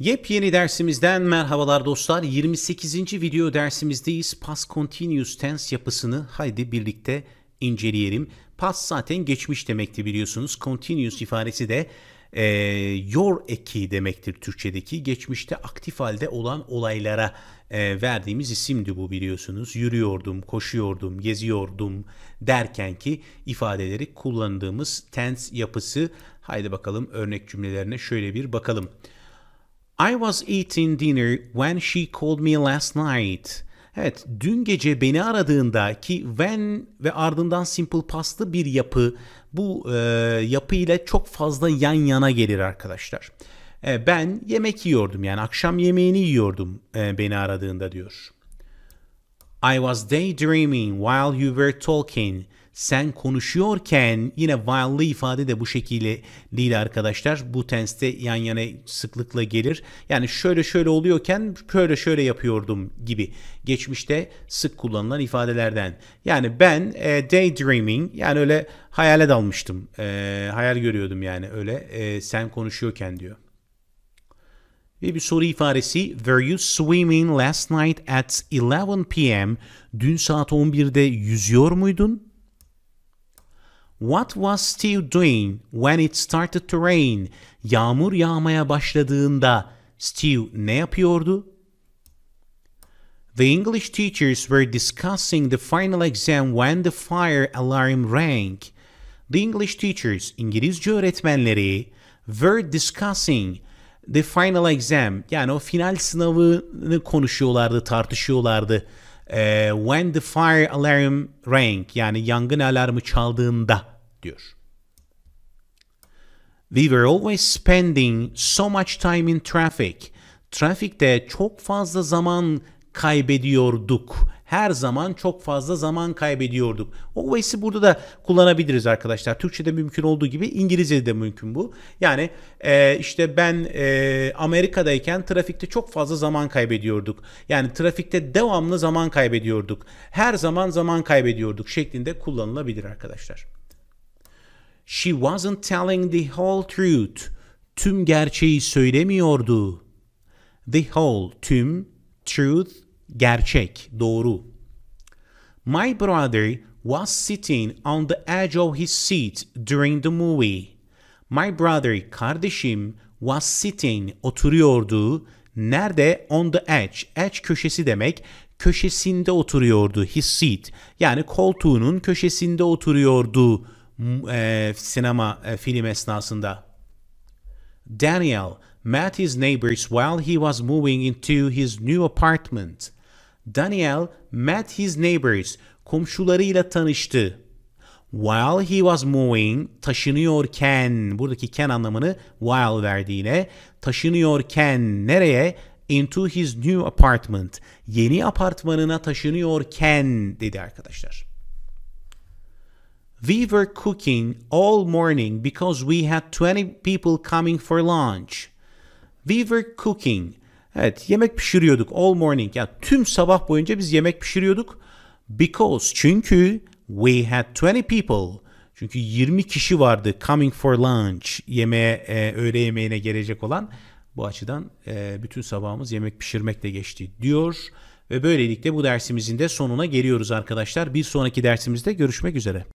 Yepyeni dersimizden merhabalar dostlar. 28. video dersimizdeyiz. Past Continuous Tense yapısını haydi birlikte inceleyelim. Past zaten geçmiş demekti biliyorsunuz. Continuous ifadesi de e, your eki demektir Türkçedeki. Geçmişte aktif halde olan olaylara e, verdiğimiz isimdi bu biliyorsunuz. Yürüyordum, koşuyordum, geziyordum derken ki ifadeleri kullandığımız tense yapısı. Haydi bakalım örnek cümlelerine şöyle bir bakalım. Bakalım. I was eating dinner when she called me last night. Evet, dün gece beni aradığında ki when ve ardından simple past'lı bir yapı bu e, yapı ile çok fazla yan yana gelir arkadaşlar. E, ben yemek yiyordum yani akşam yemeğini yiyordum e, beni aradığında diyor. I was daydreaming while you were talking sen konuşuyorken yine while'lı ifade de bu şekilde değil arkadaşlar. Bu tenste yan yana sıklıkla gelir. Yani şöyle şöyle oluyorken böyle şöyle yapıyordum gibi. Geçmişte sık kullanılan ifadelerden. Yani ben e, daydreaming yani öyle hayale dalmıştım. E, hayal görüyordum yani öyle e, sen konuşuyorken diyor. Ve bir soru ifadesi. Were you swimming last night at 11 p.m.? Dün saat 11'de yüzüyor muydun? What was Steve doing when it started to rain? Yağmur yağmaya başladığında Steve ne yapıyordu? The English teachers were discussing the final exam when the fire alarm rang. The English teachers, İngilizce öğretmenleri were discussing the final exam yani o final sınavını konuşuyorlardı, tartışıyorlardı. Ee, when the fire alarm rang yani yangın alarmı çaldığında diyor. We were always spending so much time in traffic. Trafikte çok fazla zaman kaybediyorduk. Her zaman çok fazla zaman kaybediyorduk. Always'i burada da kullanabiliriz arkadaşlar. Türkçe'de mümkün olduğu gibi İngilizce'de de mümkün bu. Yani e, işte ben e, Amerika'dayken trafikte çok fazla zaman kaybediyorduk. Yani trafikte devamlı zaman kaybediyorduk. Her zaman zaman kaybediyorduk şeklinde kullanılabilir arkadaşlar. She wasn't telling the whole truth. Tüm gerçeği söylemiyordu. The whole, tüm, truth, gerçek, doğru. My brother was sitting on the edge of his seat during the movie. My brother, kardeşim, was sitting, oturuyordu. Nerede? On the edge. Edge köşesi demek köşesinde oturuyordu his seat yani koltuğunun köşesinde oturuyordu e, sinema e, film esnasında. Daniel met his neighbors while he was moving into his new apartment. Daniel met his neighbors komşularıyla tanıştı. While he was moving taşınıyorken buradaki ken anlamını while verdiğine taşınıyorken nereye into his new apartment yeni apartmanına taşınıyorken dedi arkadaşlar. We were cooking all morning because we had 20 people coming for lunch. We were cooking. Evet yemek pişiriyorduk all morning. Yani tüm sabah boyunca biz yemek pişiriyorduk. Because çünkü we had 20 people. Çünkü 20 kişi vardı coming for lunch. Yemeğe e, öğle yemeğine gelecek olan. Bu açıdan e, bütün sabahımız yemek pişirmekle geçti diyor. Ve böylelikle bu dersimizin de sonuna geliyoruz arkadaşlar. Bir sonraki dersimizde görüşmek üzere.